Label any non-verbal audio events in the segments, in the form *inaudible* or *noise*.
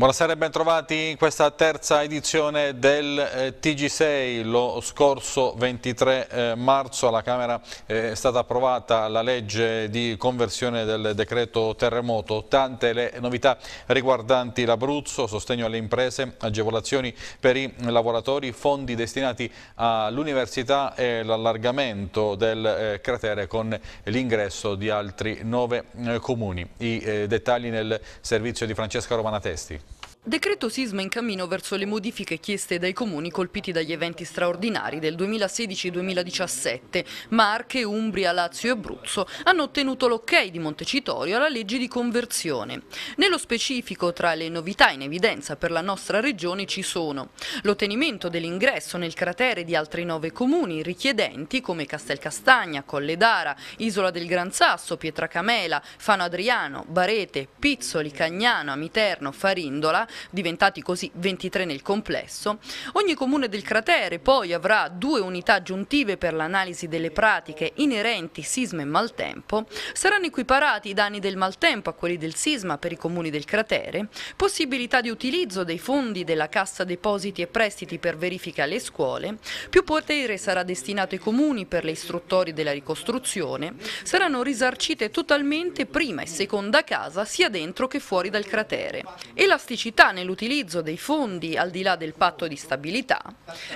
Buonasera e bentrovati in questa terza edizione del eh, TG6. Lo scorso 23 eh, marzo alla Camera eh, è stata approvata la legge di conversione del decreto terremoto. Tante le novità riguardanti l'Abruzzo, sostegno alle imprese, agevolazioni per i lavoratori, fondi destinati all'università e l'allargamento del cratere con l'ingresso di altri nove comuni. I dettagli nel servizio di Francesca Romanatesti. Decreto sisma in cammino verso le modifiche chieste dai comuni colpiti dagli eventi straordinari del 2016-2017. Marche, Umbria, Lazio e Abruzzo hanno ottenuto l'ok di Montecitorio alla legge di conversione. Nello specifico, tra le novità in evidenza per la nostra regione ci sono l'ottenimento dell'ingresso nel cratere di altri nove comuni richiedenti come Castelcastagna, Colle d'Ara, Isola del Gran Sasso, Pietracamela, Fano Adriano, Barete, Pizzoli, Cagnano, Amiterno, Farindola diventati così 23 nel complesso. Ogni comune del cratere poi avrà due unità aggiuntive per l'analisi delle pratiche inerenti sisma e maltempo, saranno equiparati i danni del maltempo a quelli del sisma per i comuni del cratere, possibilità di utilizzo dei fondi della Cassa Depositi e Prestiti per verifica alle scuole, più potere sarà destinato ai comuni per le istruttorie della ricostruzione, saranno risarcite totalmente prima e seconda casa sia dentro che fuori dal cratere. Elasticità flessibilità nell'utilizzo dei fondi al di là del patto di stabilità,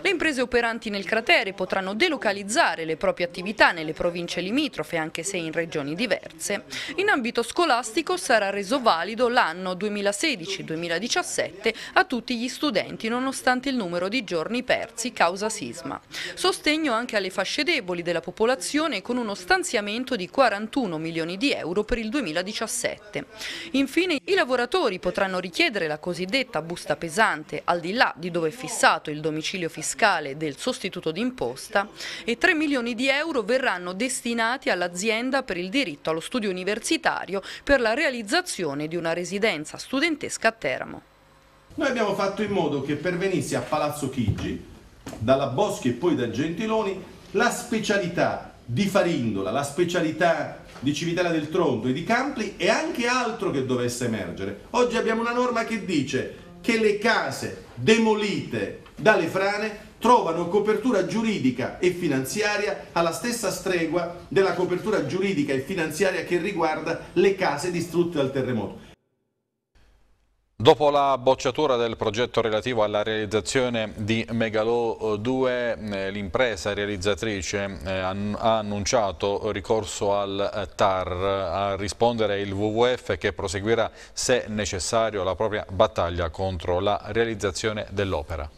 le imprese operanti nel cratere potranno delocalizzare le proprie attività nelle province limitrofe, anche se in regioni diverse. In ambito scolastico sarà reso valido l'anno 2016-2017 a tutti gli studenti, nonostante il numero di giorni persi causa sisma. Sostegno anche alle fasce deboli della popolazione con uno stanziamento di 41 milioni di euro per il 2017. Infine, i lavoratori potranno richiedere la cosiddetta cosiddetta busta pesante, al di là di dove è fissato il domicilio fiscale del sostituto d'imposta, e 3 milioni di euro verranno destinati all'azienda per il diritto allo studio universitario per la realizzazione di una residenza studentesca a Teramo. Noi abbiamo fatto in modo che pervenisse a Palazzo Chigi, dalla Boschi e poi da Gentiloni, la specialità di Farindola, la specialità di Civitella del Tronto e di Campli e anche altro che dovesse emergere. Oggi abbiamo una norma che dice che le case demolite dalle frane trovano copertura giuridica e finanziaria alla stessa stregua della copertura giuridica e finanziaria che riguarda le case distrutte dal terremoto. Dopo la bocciatura del progetto relativo alla realizzazione di Megalo 2, eh, eh, l'impresa realizzatrice eh, ha annunciato ricorso al TAR a rispondere il WWF che proseguirà se necessario la propria battaglia contro la realizzazione dell'opera.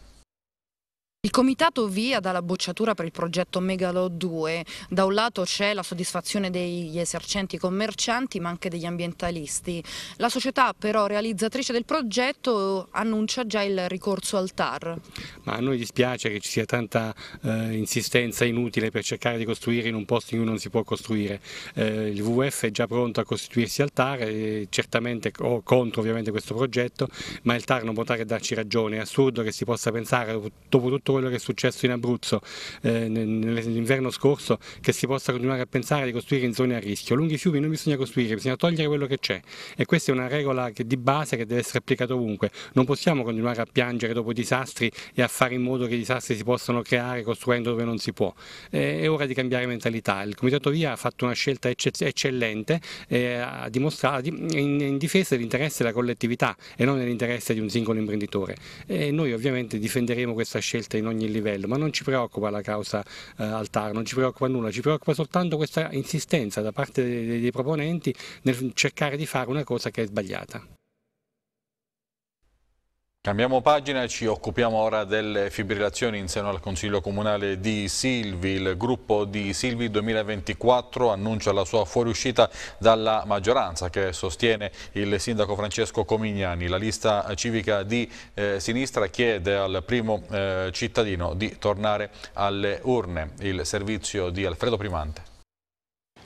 Il comitato via dalla bocciatura per il progetto Megalo 2. Da un lato c'è la soddisfazione degli esercenti commercianti ma anche degli ambientalisti. La società però realizzatrice del progetto annuncia già il ricorso al TAR. Ma a noi dispiace che ci sia tanta eh, insistenza inutile per cercare di costruire in un posto in cui non si può costruire. Eh, il WWF è già pronto a costituirsi al TAR, eh, certamente oh, contro ovviamente questo progetto, ma il TAR non potrà che darci ragione. È assurdo che si possa pensare dopo tutto quello che è successo in Abruzzo eh, nell'inverno scorso, che si possa continuare a pensare di costruire in zone a rischio. Lunghi fiumi non bisogna costruire, bisogna togliere quello che c'è e questa è una regola che, di base che deve essere applicata ovunque. Non possiamo continuare a piangere dopo i disastri e a fare in modo che i disastri si possano creare costruendo dove non si può. Eh, è ora di cambiare mentalità. Il Comitato Via ha fatto una scelta eccellente eh, in, in difesa dell'interesse della collettività e non nell'interesse di un singolo imprenditore. E noi ovviamente difenderemo questa scelta in in ogni livello, ma non ci preoccupa la causa eh, Altar, non ci preoccupa nulla, ci preoccupa soltanto questa insistenza da parte dei, dei proponenti nel cercare di fare una cosa che è sbagliata. Cambiamo pagina e ci occupiamo ora delle fibrillazioni in seno al Consiglio Comunale di Silvi. Il gruppo di Silvi 2024 annuncia la sua fuoriuscita dalla maggioranza che sostiene il sindaco Francesco Comignani. La lista civica di eh, sinistra chiede al primo eh, cittadino di tornare alle urne. Il servizio di Alfredo Primante.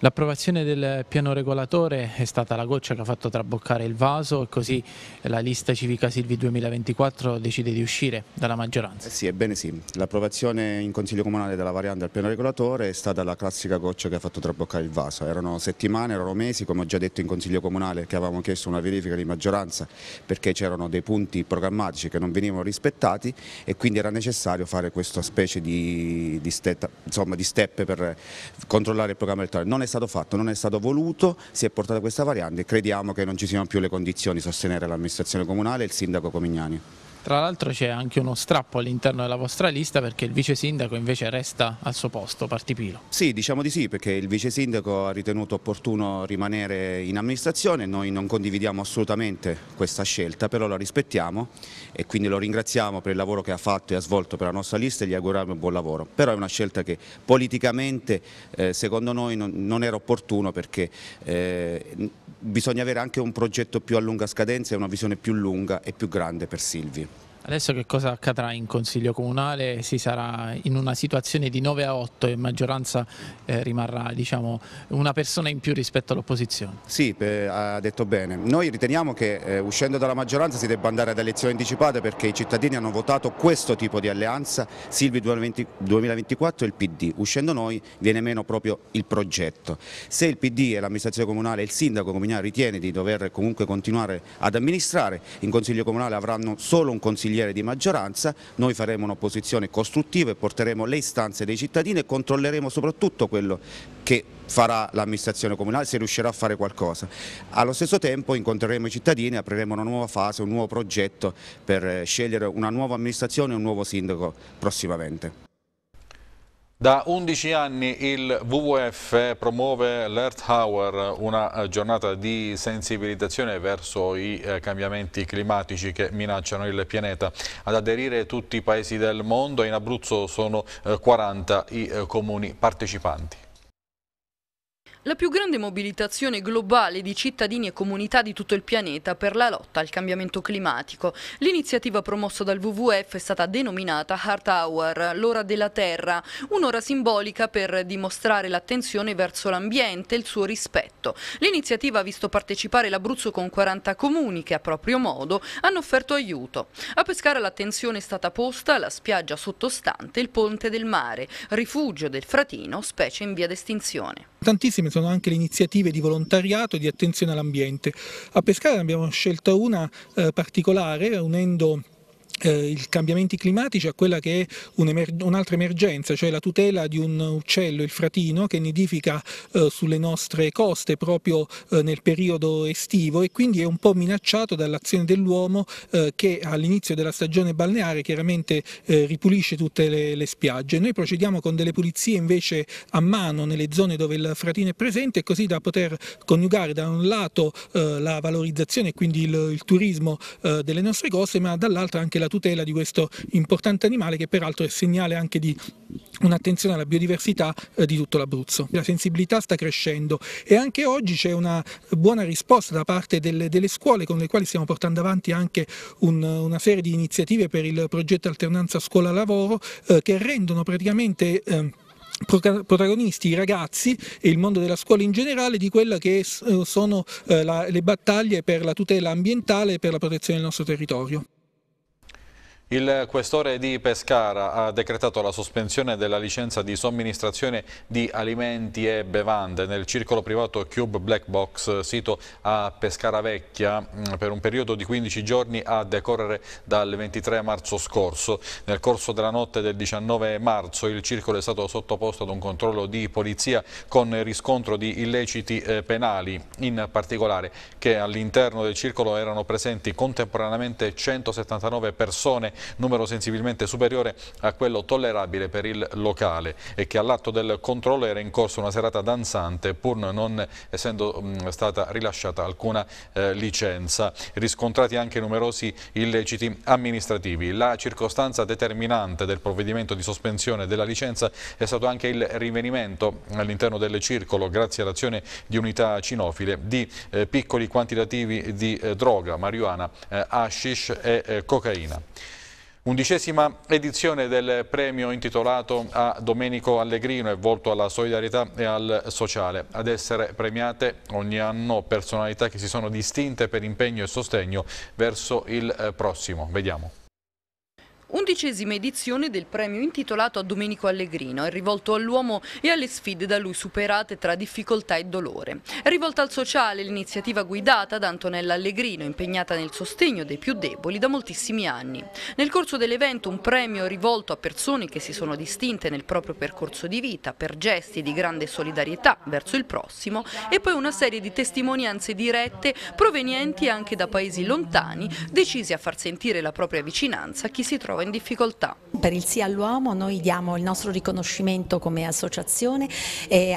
L'approvazione del piano regolatore è stata la goccia che ha fatto traboccare il vaso e così la lista civica Silvi 2024 decide di uscire dalla maggioranza. Eh sì, ebbene sì. L'approvazione in Consiglio Comunale della variante al piano regolatore è stata la classica goccia che ha fatto traboccare il vaso. Erano settimane, erano mesi, come ho già detto in Consiglio Comunale, che avevamo chiesto una verifica di maggioranza perché c'erano dei punti programmatici che non venivano rispettati e quindi era necessario fare questa specie di, di, step, insomma, di step per controllare il programma elettorale. Non è stato fatto, non è stato voluto, si è portata questa variante e crediamo che non ci siano più le condizioni di sostenere l'amministrazione comunale e il sindaco Comignani. Tra l'altro c'è anche uno strappo all'interno della vostra lista perché il vice sindaco invece resta al suo posto, Partipilo. Sì, diciamo di sì perché il vice sindaco ha ritenuto opportuno rimanere in amministrazione, noi non condividiamo assolutamente questa scelta, però la rispettiamo e quindi lo ringraziamo per il lavoro che ha fatto e ha svolto per la nostra lista e gli auguriamo un buon lavoro. Però è una scelta che politicamente eh, secondo noi non, non, era opportuno perché eh, bisogna avere anche un progetto più a lunga scadenza e una visione più lunga e più grande per Silvi. Adesso che cosa accadrà in Consiglio Comunale? Si sarà in una situazione di 9 a 8 e in maggioranza eh, rimarrà diciamo, una persona in più rispetto all'opposizione. Sì, eh, ha detto bene. Noi riteniamo che eh, uscendo dalla maggioranza si debba andare ad elezioni anticipate perché i cittadini hanno votato questo tipo di alleanza, Silvi 20, 2024 e il PD. Uscendo noi viene meno proprio il progetto. Se il PD e l'amministrazione comunale e il sindaco comunale ritiene di dover comunque continuare ad amministrare, in Consiglio Comunale avranno solo un consiglio consigliere di maggioranza, noi faremo un'opposizione costruttiva e porteremo le istanze dei cittadini e controlleremo soprattutto quello che farà l'amministrazione comunale, se riuscirà a fare qualcosa. Allo stesso tempo incontreremo i cittadini, e apriremo una nuova fase, un nuovo progetto per scegliere una nuova amministrazione e un nuovo sindaco prossimamente. Da 11 anni il WWF promuove l'Earth Hour, una eh, giornata di sensibilizzazione verso i eh, cambiamenti climatici che minacciano il pianeta. Ad aderire tutti i paesi del mondo, in Abruzzo sono 40 eh, i comuni partecipanti. La più grande mobilitazione globale di cittadini e comunità di tutto il pianeta per la lotta al cambiamento climatico. L'iniziativa promossa dal WWF è stata denominata Heart Hour, l'ora della terra, un'ora simbolica per dimostrare l'attenzione verso l'ambiente e il suo rispetto. L'iniziativa ha visto partecipare l'Abruzzo con 40 comuni che a proprio modo hanno offerto aiuto. A pescare l'attenzione è stata posta la spiaggia sottostante il Ponte del Mare, rifugio del Fratino, specie in via d'estinzione. Tantissime sono anche le iniziative di volontariato e di attenzione all'ambiente. A Pescara ne abbiamo scelto una eh, particolare unendo eh, i cambiamenti climatici a quella che è un'altra un emergenza, cioè la tutela di un uccello, il fratino, che nidifica eh, sulle nostre coste proprio eh, nel periodo estivo e quindi è un po' minacciato dall'azione dell'uomo eh, che all'inizio della stagione balneare chiaramente eh, ripulisce tutte le, le, spiagge. Noi procediamo con delle pulizie invece a mano nelle zone dove il fratino è presente così da poter coniugare da un lato eh, la valorizzazione e quindi il, il turismo delle nostre coste ma dall'altro anche la tutela di questo importante animale che peraltro è segnale anche di un'attenzione alla biodiversità eh, di tutto l'Abruzzo. La sensibilità sta crescendo e anche oggi c'è una buona risposta da parte delle, delle, scuole con le quali stiamo portando avanti anche un, una serie di iniziative per il progetto Alternanza Scuola-Lavoro eh, che rendono praticamente... Eh, protagonisti i ragazzi e il mondo della scuola in generale di quelle che sono eh, le battaglie per la tutela ambientale e per la protezione del nostro territorio. Il questore di Pescara ha decretato la sospensione della licenza di somministrazione di alimenti e bevande nel circolo privato Cube Black Box, sito a Pescara Vecchia, mm, per un periodo di 15 giorni a decorrere dal 23 marzo scorso. Nel corso della notte del 19 marzo il circolo è stato sottoposto ad un controllo di polizia con riscontro di illeciti eh, penali, in particolare che all'interno del circolo erano presenti contemporaneamente 179 persone numero sensibilmente superiore a quello tollerabile per il locale e che all'atto del controllo era in corso una serata danzante pur non essendo mm, stata rilasciata alcuna eh, licenza. Riscontrati anche numerosi illeciti amministrativi. La circostanza determinante del provvedimento di sospensione della licenza è stato anche il rinvenimento all'interno del circolo, grazie all'azione di unità cinofile, di eh, piccoli quantitativi di eh, droga, marijuana, eh, hashish e eh, cocaina. Undicesima edizione del premio intitolato a Domenico Allegrino e volto alla solidarietà e al sociale. Ad essere premiate ogni anno personalità che si sono distinte per impegno e sostegno verso il eh, prossimo. Vediamo. Undicesima edizione del premio intitolato a Domenico Allegrino, è rivolto all'uomo e alle sfide da lui superate tra difficoltà e dolore. È rivolta al sociale l'iniziativa guidata da Antonella Allegrino, impegnata nel sostegno dei più deboli da moltissimi anni. Nel corso dell'evento un premio rivolto a persone che si sono distinte nel proprio percorso di vita per gesti di grande solidarietà verso il prossimo e poi una serie di testimonianze dirette provenienti anche da paesi lontani decisi a far sentire la propria vicinanza a chi si trova trovo in difficoltà. Per il Sì all'Uomo noi diamo il nostro riconoscimento come associazione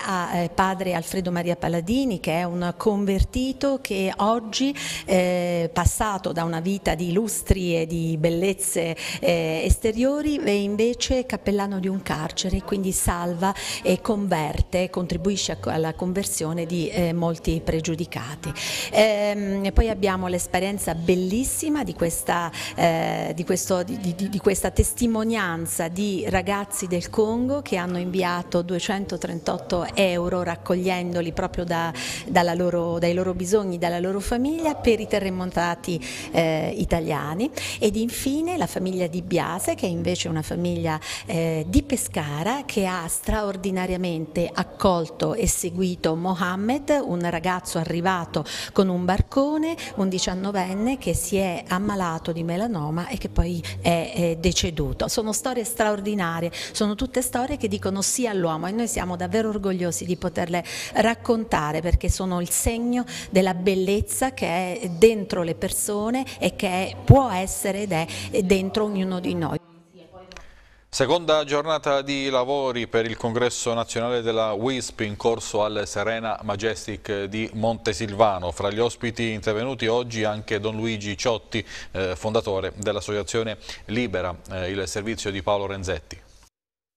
a eh, padre Alfredo Maria Palladini che è un convertito che oggi eh, passato da una vita di lustri e di bellezze eh, esteriori è invece cappellano di un carcere quindi salva e converte, contribuisce alla conversione di molti pregiudicati. Ehm, poi abbiamo l'esperienza bellissima di, questa, di questo di, di, di questa testimonianza di ragazzi del Congo che hanno inviato 238 euro raccogliendoli proprio da, loro, dai loro bisogni, dalla loro famiglia per i terremontati eh, italiani ed infine la famiglia di Biase che è invece una famiglia eh, di Pescara che ha straordinariamente accolto e seguito Mohammed, un ragazzo arrivato con un barcone, un diciannovenne che si è ammalato di melanoma e che poi è eh, è deceduto. Sono storie straordinarie, sono tutte storie che dicono sì all'uomo e noi siamo davvero orgogliosi di poterle raccontare perché sono il segno della bellezza che è dentro le persone e che può essere ed è dentro ognuno di noi. Seconda giornata di lavori per il congresso nazionale della WISP in corso al Serena Majestic di Montesilvano. Fra gli ospiti intervenuti oggi anche Don Luigi Ciotti, eh, fondatore dell'associazione Libera, eh, il servizio di Paolo Renzetti.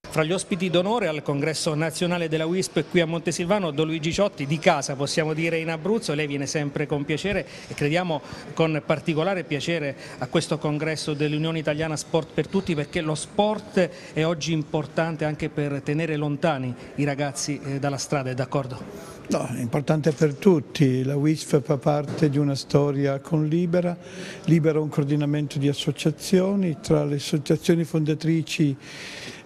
Fra gli ospiti d'onore al congresso nazionale della WISP qui a Montesilvano, Don Luigi Ciotti, di casa possiamo dire in Abruzzo, lei viene sempre con piacere e crediamo con particolare piacere a questo congresso dell'Unione Italiana Sport per Tutti perché lo sport è oggi importante anche per tenere lontani i ragazzi eh, dalla strada, è d'accordo? No, è importante per tutti, la WISP fa parte di una storia con Libera, Libera è un coordinamento di associazioni, tra le associazioni fondatrici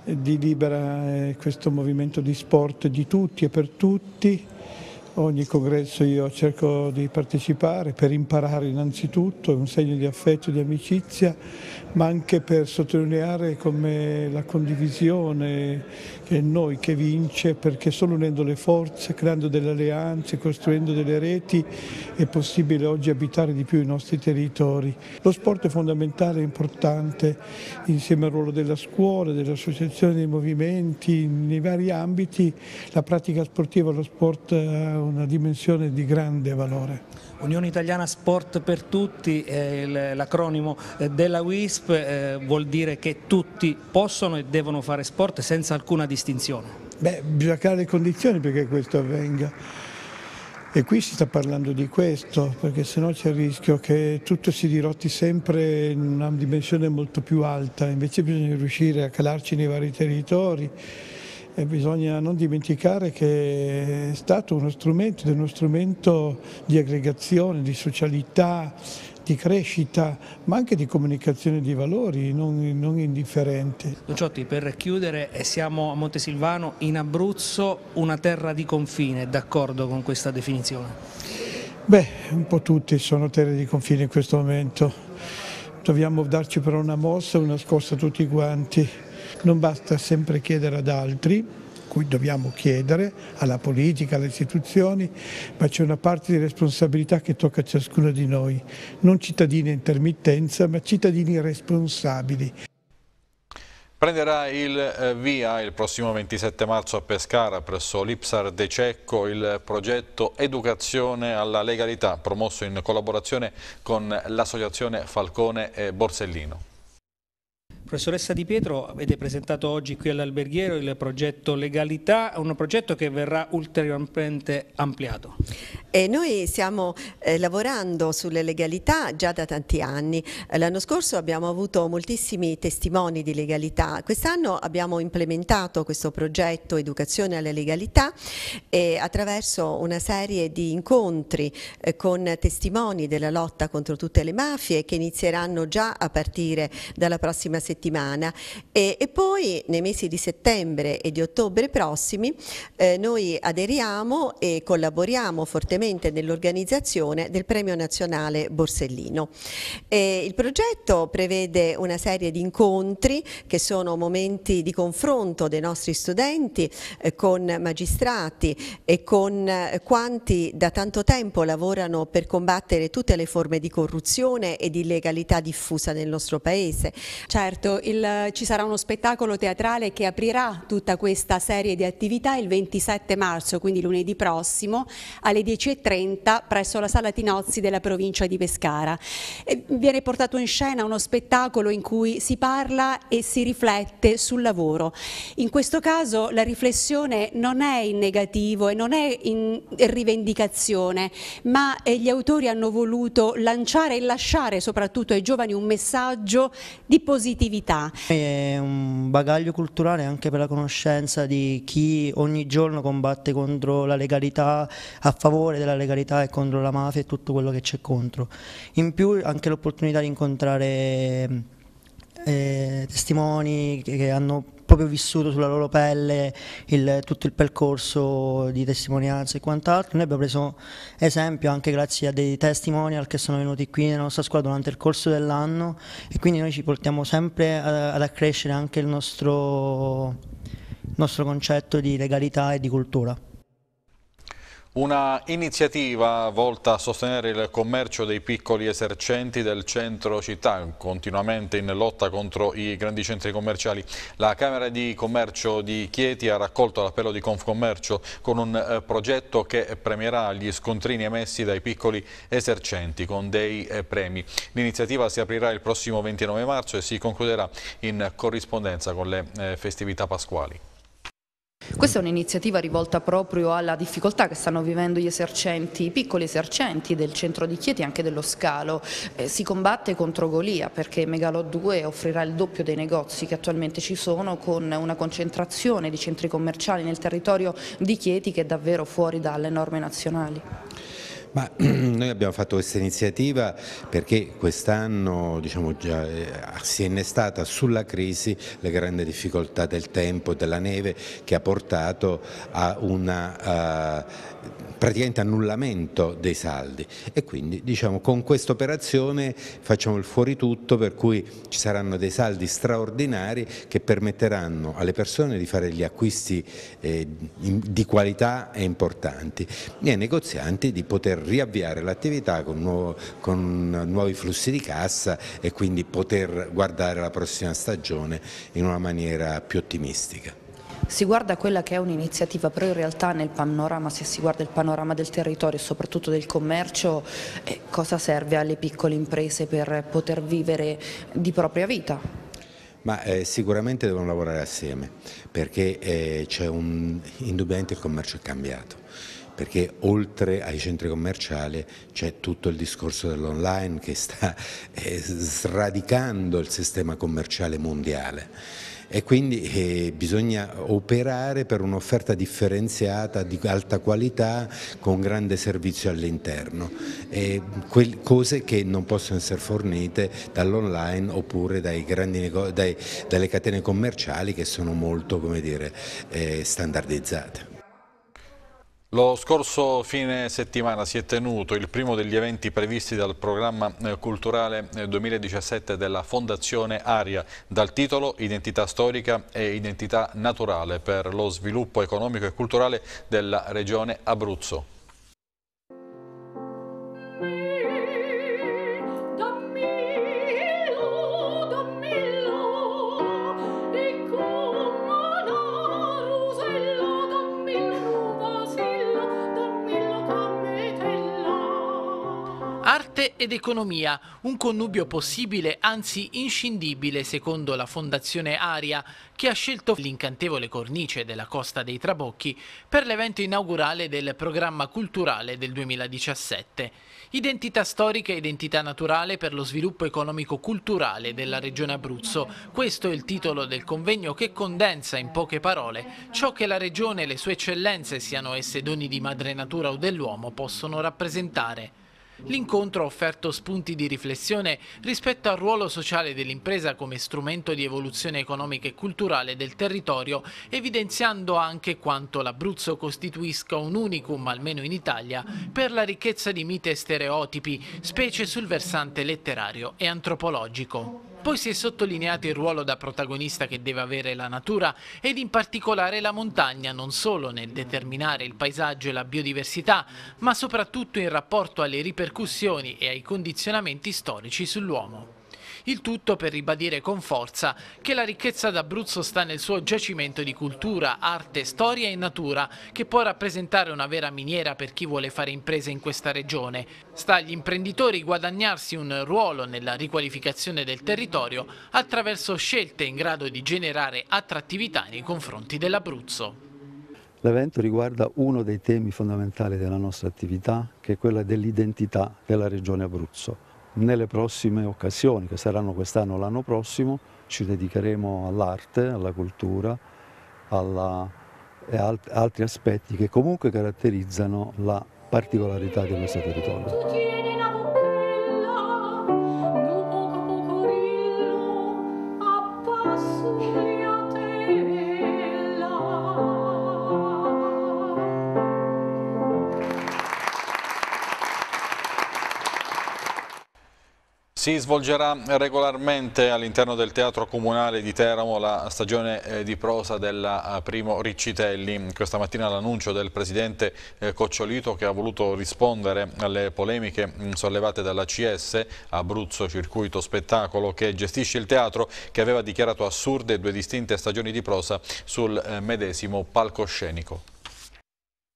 di Libera eh, questo movimento di sport di tutti e per tutti. Ogni congresso io cerco di partecipare per imparare innanzitutto, è un segno di affetto, e di amicizia, ma anche per sottolineare come la condivisione, è noi che vince perché solo unendo le forze, creando delle alleanze, costruendo delle reti è possibile oggi abitare di più i nostri territori. Lo sport è fondamentale, è importante insieme al ruolo della scuola, dell'associazione dei movimenti, nei vari ambiti la pratica sportiva, lo sport ha una dimensione di grande valore. Unione Italiana Sport per Tutti, l'acronimo eh, della WISP, eh, vuol dire che tutti possono e devono fare sport senza alcuna distanza distinzione? Beh, bisogna creare le condizioni perché questo avvenga. E qui si sta parlando di questo, perché sennò c'è il rischio che tutto si dirotti sempre in una dimensione molto più alta, invece bisogna riuscire a calarci nei vari territori e bisogna non dimenticare che è stato uno strumento, uno strumento di aggregazione, di socialità, di crescita ma anche di comunicazione di valori non, non indifferente. Luciotti, per chiudere eh, siamo a Montesilvano in Abruzzo, una terra di confine, d'accordo con questa definizione? Beh, un po' tutti sono terre di confine in questo momento. Dobbiamo darci però una mossa, una scossa tutti quanti. Non basta sempre chiedere ad altri, cui dobbiamo chiedere alla politica, alle istituzioni, ma c'è una parte di responsabilità che tocca a ciascuno di noi, non cittadini a intermittenza, ma cittadini responsabili. Prenderà il eh, via il prossimo 27 marzo a Pescara presso l'Ipsar De Cecco il progetto Educazione alla Legalità promosso in collaborazione con l'associazione Falcone e Borsellino. Professoressa Di Pietro, avete presentato oggi qui all'Alberghiero il progetto Legalità, un progetto che verrà ulteriormente ampliato. E noi stiamo eh, lavorando sulle legalità già da tanti anni. L'anno scorso abbiamo avuto moltissimi testimoni di legalità. Quest'anno abbiamo implementato questo progetto Educazione alla legalità eh, attraverso una serie di incontri eh, con testimoni della lotta contro tutte le mafie che inizieranno già a partire dalla prossima settimana settimana e, e poi nei mesi di settembre e di ottobre prossimi eh, noi aderiamo e collaboriamo fortemente nell'organizzazione del Premio Nazionale Borsellino. E il progetto prevede una serie di incontri che sono momenti di confronto dei nostri studenti eh, con magistrati e con eh, quanti da tanto tempo lavorano per combattere tutte le forme di corruzione e di illegalità diffusa nel nostro Paese. Certo, appunto il, ci sarà uno spettacolo teatrale che aprirà tutta questa serie di attività il 27 marzo, quindi lunedì prossimo, alle 10.30 presso la Sala Tinozzi della provincia di Pescara. E viene portato in scena uno spettacolo in cui si parla e si riflette sul lavoro. In questo caso la riflessione non è in negativo e non è in rivendicazione, ma eh, gli autori hanno voluto lanciare e lasciare soprattutto ai giovani un messaggio di positività attività. È un bagaglio culturale anche per la conoscenza di chi ogni giorno combatte contro la legalità, a favore della legalità e contro la mafia e tutto quello che c'è contro. In più anche l'opportunità di incontrare eh, testimoni che, che, hanno proprio vissuto sulla loro pelle il, tutto il percorso di testimonianza e quant'altro. Noi abbiamo preso esempio anche grazie a dei testimonial che sono venuti qui nella nostra scuola durante il corso dell'anno e quindi noi ci portiamo sempre a, eh, ad accrescere anche il nostro, il nostro concetto di legalità e di cultura. Una iniziativa volta a sostenere il commercio dei piccoli esercenti del centro città, continuamente in lotta contro i grandi centri commerciali. La Camera di Commercio di Chieti ha raccolto l'appello di Confcommercio con un eh, progetto che premierà gli scontrini emessi dai piccoli esercenti con dei eh, premi. L'iniziativa si aprirà il prossimo 29 marzo e si concluderà in corrispondenza con le eh, festività pasquali. Questa è un'iniziativa rivolta proprio alla difficoltà che stanno vivendo gli esercenti, i piccoli esercenti del centro di Chieti e anche dello Scalo. Eh, si combatte contro Golia perché Megalò 2 offrirà il doppio dei negozi che attualmente ci sono con una concentrazione di centri commerciali nel territorio di Chieti che è davvero fuori dalle norme nazionali. Ma *clears throat* noi abbiamo fatto questa iniziativa perché quest'anno diciamo, eh, si è innestata sulla crisi la grande difficoltà del tempo e della neve che ha portato a una uh, praticamente annullamento dei saldi e quindi diciamo con questa operazione facciamo il fuori tutto per cui ci saranno dei saldi straordinari che permetteranno alle persone di fare gli acquisti eh, di qualità e importanti e ai negozianti di poter riavviare l'attività con, con nuovi flussi di cassa e quindi poter guardare la prossima stagione in una maniera più ottimistica. Si guarda quella che è un'iniziativa, però in realtà nel panorama, se si guarda il panorama del territorio e soprattutto del commercio, eh, cosa serve alle piccole imprese per poter vivere di propria vita? Ma eh, sicuramente devono lavorare assieme perché eh, c'è un indubbiamente il commercio è cambiato perché oltre ai centri commerciali c'è tutto il discorso dell'online che sta eh, sradicando il sistema commerciale mondiale e quindi eh, bisogna operare per un'offerta differenziata di alta qualità con grande servizio all'interno, cose che non possono essere fornite dall'online oppure dai dai, dalle catene commerciali che sono molto dire, eh, standardizzate. Lo scorso fine settimana si è tenuto il primo degli eventi previsti dal programma eh, culturale 2017 eh, della Fondazione Aria dal titolo Identità storica e identità naturale per lo sviluppo economico e culturale della regione Abruzzo. ed economia, un connubio possibile, anzi inscindibile, secondo la Fondazione Aria, che ha scelto l'incantevole cornice della Costa dei Trabocchi per l'evento inaugurale del programma culturale del 2017. Identità storica e identità naturale per lo sviluppo economico-culturale della Regione Abruzzo. Questo è il titolo del convegno che condensa in poche parole ciò che la Regione e le sue eccellenze, siano esse doni di madre natura o dell'uomo, possono rappresentare. L'incontro ha offerto spunti di riflessione rispetto al ruolo sociale dell'impresa come strumento di evoluzione economica e culturale del territorio, evidenziando anche quanto l'Abruzzo costituisca un unicum, almeno in Italia, per la ricchezza di mite e stereotipi, specie sul versante letterario e antropologico. Poi si è sottolineato il ruolo da protagonista che deve avere la natura ed in particolare la montagna non solo nel determinare il paesaggio e la biodiversità, ma soprattutto in rapporto alle ripercussioni e ai condizionamenti storici sull'uomo il tutto per ribadire con forza che la ricchezza d'Abruzzo sta nel suo giacimento di cultura, arte, storia e natura, che può rappresentare una vera miniera per chi vuole fare imprese in questa regione. Sta agli imprenditori guadagnarsi un ruolo nella riqualificazione del territorio attraverso scelte in grado di generare attrattività nei confronti dell'Abruzzo. L'evento riguarda uno dei temi fondamentali della nostra attività, che è quella dell'identità della regione Abruzzo nelle prossime occasioni, che saranno quest'anno o l'anno prossimo, ci dedicheremo all'arte, alla cultura alla, e alt altri aspetti che comunque caratterizzano la particolarità di questo territorio. Si svolgerà regolarmente all'interno del Teatro Comunale di Teramo la stagione eh, di prosa della eh, Primo Riccitelli. Questa mattina l'annuncio del presidente eh, Cocciolito che ha voluto rispondere alle polemiche mm, sollevate dalla CS Abruzzo Circuito Spettacolo che gestisce il teatro che aveva dichiarato assurde due distinte stagioni di prosa sul medesimo palcoscenico.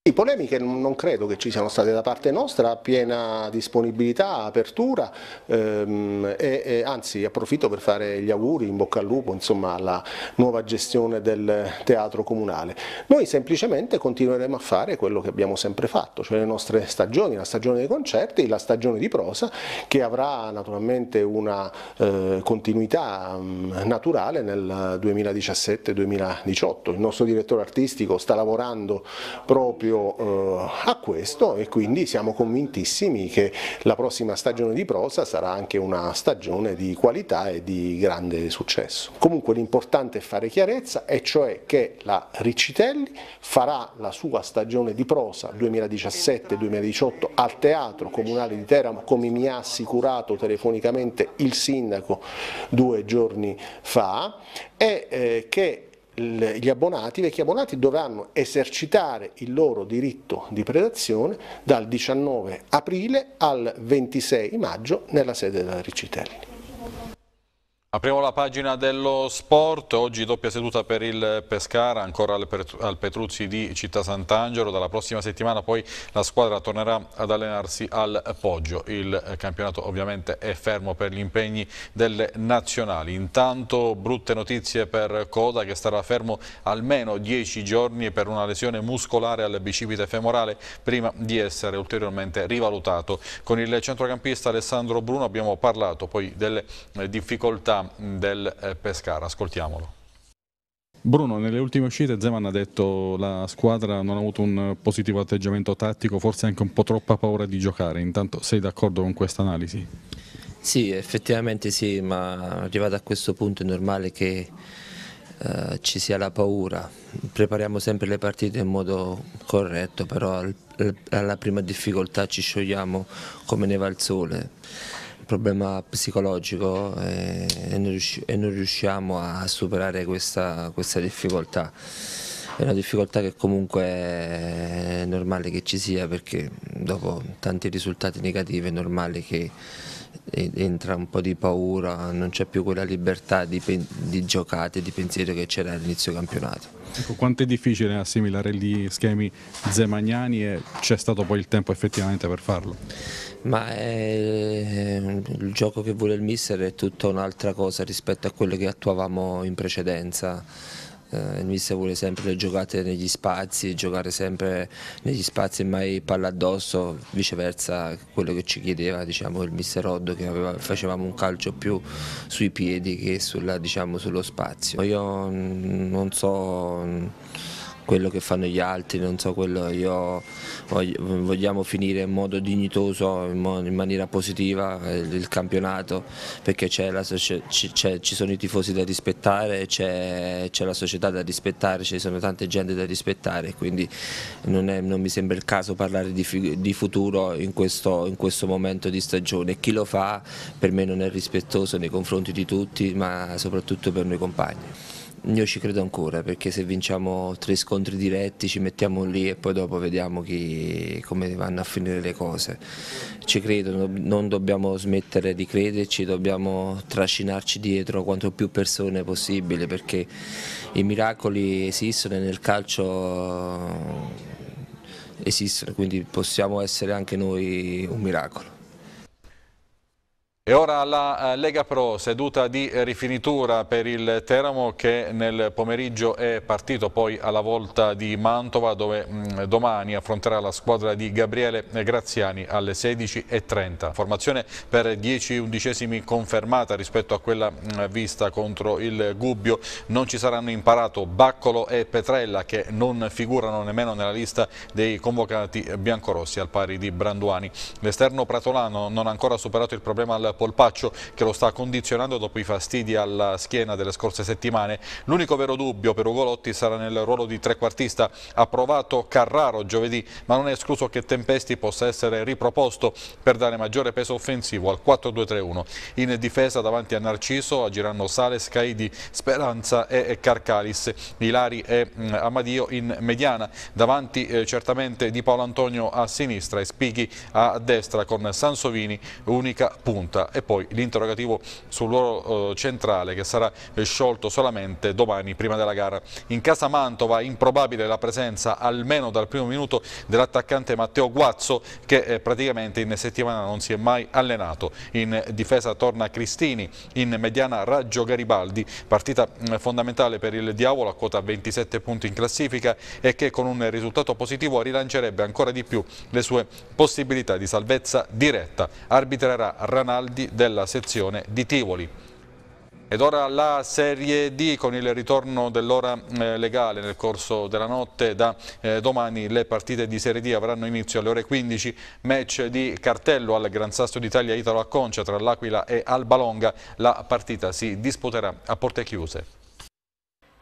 Sì, polemiche non credo che ci siano state da parte nostra, piena disponibilità, apertura ehm, e, e, anzi approfitto per fare gli auguri in bocca al lupo insomma, alla nuova gestione del teatro comunale. Noi semplicemente continueremo a fare quello che abbiamo sempre fatto, cioè le nostre stagioni, la stagione dei concerti, la stagione di prosa che avrà naturalmente una eh, continuità mh, mm, naturale nel 2017-2018. Il nostro direttore artistico sta lavorando proprio proprio eh, a questo e quindi siamo convintissimi che la prossima stagione di prosa sarà anche una stagione di qualità e di grande successo. Comunque l'importante è fare chiarezza e cioè che la Riccitelli farà la sua stagione di prosa 2017-2018 al Teatro Comunale di Teramo come mi ha assicurato telefonicamente il sindaco due giorni fa e eh, che gli abbonati, i vecchi abbonati dovranno esercitare il loro diritto di predazione dal 19 aprile al 26 maggio nella sede della Riccitelli. Apriamo la pagina dello sport, oggi doppia seduta per il Pescara, ancora al Petruzzi di Città Sant'Angelo, dalla prossima settimana poi la squadra tornerà ad allenarsi al Poggio, il campionato ovviamente è fermo per gli impegni delle nazionali, intanto brutte notizie per Coda che starà fermo almeno 10 giorni per una lesione muscolare al bicipite femorale prima di essere ulteriormente rivalutato. Con il centrocampista Alessandro Bruno abbiamo parlato poi delle difficoltà del eh, Pescara. Ascoltiamolo. Bruno, nelle ultime uscite Zeman ha detto che la squadra non ha avuto un positivo atteggiamento tattico, forse anche un po' troppa paura di giocare. Intanto sei d'accordo con questa analisi? Sì, effettivamente sì, ma arrivato a questo punto è normale che eh, ci sia la paura. Prepariamo sempre le partite in modo corretto, però al, alla prima difficoltà ci sciogliamo come ne va il sole problema psicologico eh, e, non, riusciamo a superare questa, questa difficoltà. È una difficoltà che comunque è normale che ci sia perché dopo tanti risultati negativi è normale che entra un po' di paura, non c'è più quella libertà di, di giocate, di pensiero che c'era all'inizio campionato. Ecco, quanto è difficile assimilare gli schemi Zemagnani e c'è stato poi il tempo effettivamente per farlo? Ma è eh, il gioco che vuole il mister è tutta un'altra cosa rispetto a quello che attuavamo in precedenza. Eh, il mister vuole sempre le giocate negli spazi, giocare sempre negli spazi e mai palla addosso, viceversa quello che ci chiedeva diciamo, il mister Roddo che aveva, facevamo un calcio più sui piedi che sulla, diciamo, sullo spazio. Io mm, non so mm, quello che fanno gli altri, non so quello, io vogliamo finire in modo dignitoso, in, maniera positiva eh, il campionato perché ci sono i tifosi da rispettare, c'è la società da rispettare, ci sono tante gente da rispettare, quindi non, è, non mi sembra il caso parlare di, di futuro in questo, in questo, momento di stagione. Chi lo fa per me non è rispettoso nei confronti di tutti, ma soprattutto per noi compagni. Io ci credo ancora perché se vinciamo tre scontri diretti ci mettiamo lì e poi dopo vediamo chi, come vanno a finire le cose. Ci credo, non dobbiamo smettere di crederci, dobbiamo trascinarci dietro quanto più persone possibile perché i miracoli esistono e nel calcio esistono, quindi possiamo essere anche noi un miracolo. E ora la eh, Lega Pro, seduta di rifinitura per il Teramo che nel pomeriggio è partito poi alla volta di Mantova dove mm, domani affronterà la squadra di Gabriele Graziani alle 16.30. Formazione per 10 undicesimi confermata rispetto a quella mm, vista contro il Gubbio. Non ci saranno imparato Baccolo e Petrella che non figurano nemmeno nella lista dei convocati biancorossi al pari di Branduani. L'esterno pratolano non ha ancora superato il problema al polpaccio che lo sta condizionando dopo i fastidi alla schiena delle scorse settimane. L'unico vero dubbio per Ugolotti sarà nel ruolo di trequartista. Ha provato Carraro giovedì, ma non è escluso che Tempesti possa essere riproposto per dare maggiore peso offensivo al 4-2-3-1. In difesa davanti a Narciso agiranno Sales, Caidi, Speranza e Carcalis, Milari e mm, Amadio in mediana, davanti eh, certamente di Paolo Antonio a sinistra e Spighi a destra con Sansovini unica punta e poi l'interrogativo sul loro eh, centrale che sarà eh, sciolto solamente domani prima della gara. In casa Mantova improbabile la presenza almeno dal primo minuto dell'attaccante Matteo Guazzo che eh, praticamente in settimana non si è mai allenato. In difesa torna Cristini, in mediana Raggio Garibaldi, partita mm, fondamentale per il Diavolo a quota 27 punti in classifica e che con un risultato positivo rilancerebbe ancora di più le sue possibilità di salvezza diretta. Arbitrerà Ranaldi tardi della sezione di Tivoli. Ed ora la Serie D con il ritorno dell'ora eh, legale nel corso della notte. Da eh, domani le partite di Serie D avranno inizio alle ore 15. Match di cartello al Gran Sasso d'Italia Italo a Concia tra l'Aquila e Albalonga. La partita si disputerà a porte chiuse.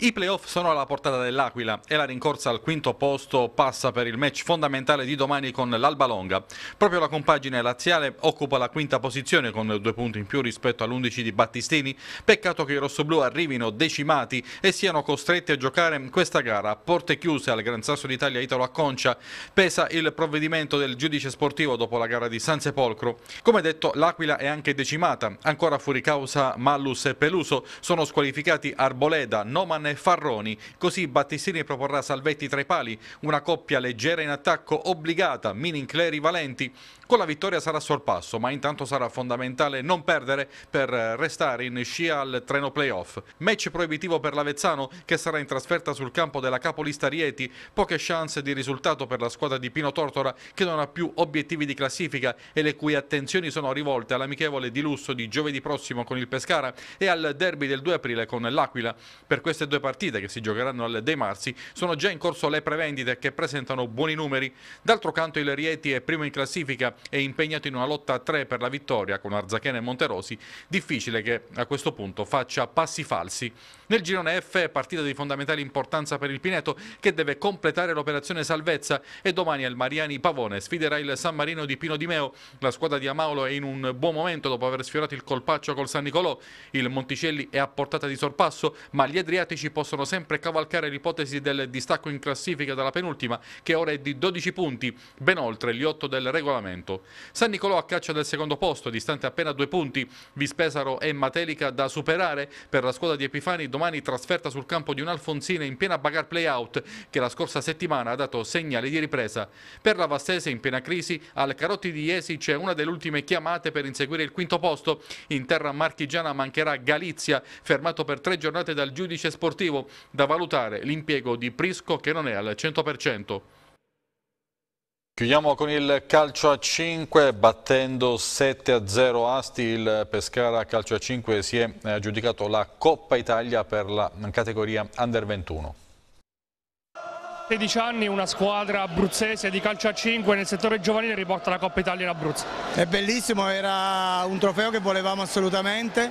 I playoff sono alla portata dell'Aquila e la rincorsa al quinto posto passa per il match fondamentale di domani con l'Alba Longa. Proprio la compagine laziale occupa la quinta posizione con due punti in più rispetto all'11 di Battistini. Peccato che i rossoblù arrivino decimati e siano costretti a giocare questa gara a porte chiuse al Gran Sasso d'Italia Italo a Concia. Pesa il provvedimento del giudice sportivo dopo la gara di San Sepolcro. Come detto, l'Aquila è anche decimata. Ancora fuori causa Mallus e Peluso sono squalificati Arboleda, Noman e Farroni. Così Battistini proporrà Salvetti tra i pali, una coppia leggera in attacco obbligata, Minin Cleri Valenti. Con la vittoria sarà sorpasso, ma intanto sarà fondamentale non perdere per eh, restare in scia al treno playoff. Match proibitivo per l'Avezzano che sarà in trasferta sul campo della capolista Rieti, poche chance di risultato per la squadra di Pino Tortora che non ha più obiettivi di classifica e le cui attenzioni sono rivolte all'amichevole di lusso di giovedì prossimo con il Pescara e al derby del 2 aprile con l'Aquila. Per queste due partite che si giocheranno al De Marsi sono già in corso le prevendite che presentano buoni numeri. D'altro canto il Rieti è primo in classifica è impegnato in una lotta a tre per la vittoria con Arzachena e Monterosi, difficile che a questo punto faccia passi falsi. Nel girone F è partita di fondamentale importanza per il Pineto che deve completare l'operazione salvezza e domani al Mariani Pavone sfiderà il San Marino di Pino Di Meo. La squadra di Amaolo è in un buon momento dopo aver sfiorato il colpaccio col San Nicolò. Il Monticelli è a portata di sorpasso ma gli Adriatici possono sempre cavalcare l'ipotesi del distacco in classifica dalla penultima che ora è di 12 punti, ben oltre gli 8 del regolamento. 100. San Nicolò a caccia del secondo posto, distante appena due punti, Vispesaro e Matelica da superare per la squadra di Epifani domani trasferta sul campo di un Alfonsina in piena bagar playout che la scorsa settimana ha dato segnali di ripresa. Per la Vastese in piena crisi, al Carotti di Iesi c'è una delle ultime chiamate per inseguire il quinto posto. In terra marchigiana mancherà Galizia, fermato per tre giornate dal giudice sportivo, da valutare l'impiego di Prisco che non è al 100%. Chiudiamo con il calcio a 5, battendo 7 a 0 Asti, il Pescara calcio a 5 si è eh, aggiudicato la Coppa Italia per la categoria Under 21. 16 anni una squadra abruzzese di calcio a 5 nel settore giovanile riporta la Coppa Italia in Abruzzo. È bellissimo, era un trofeo che volevamo assolutamente.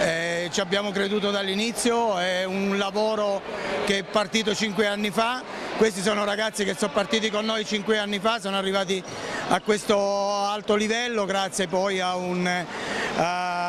Eh ci abbiamo creduto dall'inizio, è un lavoro che è partito cinque anni fa, questi sono ragazzi che sono partiti con noi cinque anni fa, sono arrivati a questo alto livello grazie poi a un... A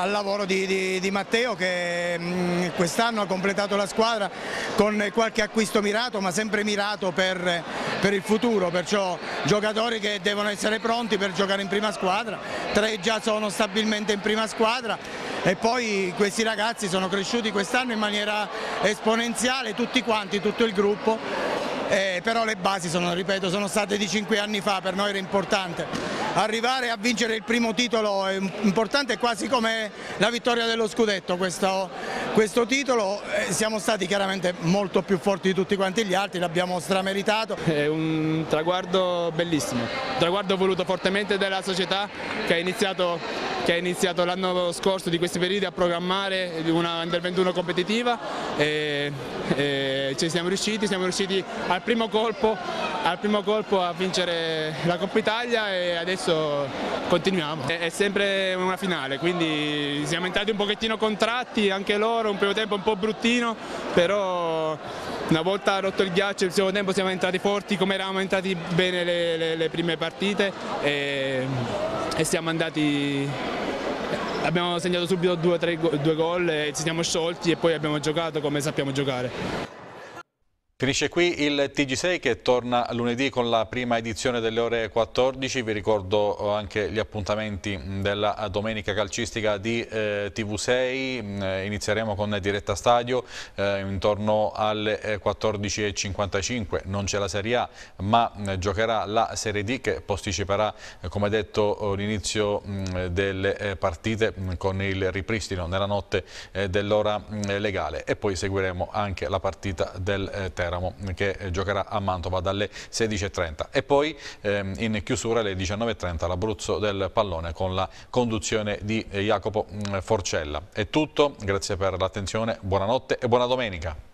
al lavoro di, di, di Matteo che mm, quest'anno ha completato la squadra con qualche acquisto mirato ma sempre mirato per, per, il futuro, perciò giocatori che devono essere pronti per giocare in prima squadra, tre già sono stabilmente in prima squadra e poi questi ragazzi sono cresciuti quest'anno in maniera esponenziale, tutti quanti, tutto il gruppo, eh, però le basi sono, ripeto, sono state di cinque anni fa, per noi era importante arrivare a vincere il primo titolo è importante, quasi come la vittoria dello scudetto questo, questo titolo, eh, siamo stati chiaramente molto più forti di tutti quanti gli altri, l'abbiamo strameritato. È un traguardo bellissimo, un traguardo voluto fortemente dalla società che ha iniziato, iniziato l'anno scorso di questi periodi a programmare una Under 21 competitiva e, e ci siamo riusciti, siamo riusciti al primo colpo, al primo colpo a vincere la Coppa Italia e adesso adesso continuiamo. È, è sempre una finale, quindi siamo entrati un pochettino contratti, anche loro, un primo tempo un po' bruttino, però una volta rotto il ghiaccio il secondo tempo siamo entrati forti come eravamo entrati bene le, le, le prime partite e, e siamo andati abbiamo segnato subito due tre due gol e ci siamo sciolti e poi abbiamo giocato come sappiamo giocare. Finisce qui il TG6 che torna lunedì con la prima edizione delle ore 14, vi ricordo eh, anche gli appuntamenti della domenica calcistica di eh, TV6, mm, eh, inizieremo con diretta stadio eh, intorno alle 14.55, eh, non c'è la Serie A ma giocherà la Serie D che posticiperà come detto l'inizio mm, delle partite mm, con il ripristino nella notte dell'ora legale e poi seguiremo anche la partita del terzo Teramo che eh, giocherà a Mantova dalle 16.30 e poi ehm, in chiusura alle 19.30 l'Abruzzo del pallone con la conduzione di eh, Jacopo mm, Forcella. È tutto, grazie per l'attenzione, buonanotte e buona domenica.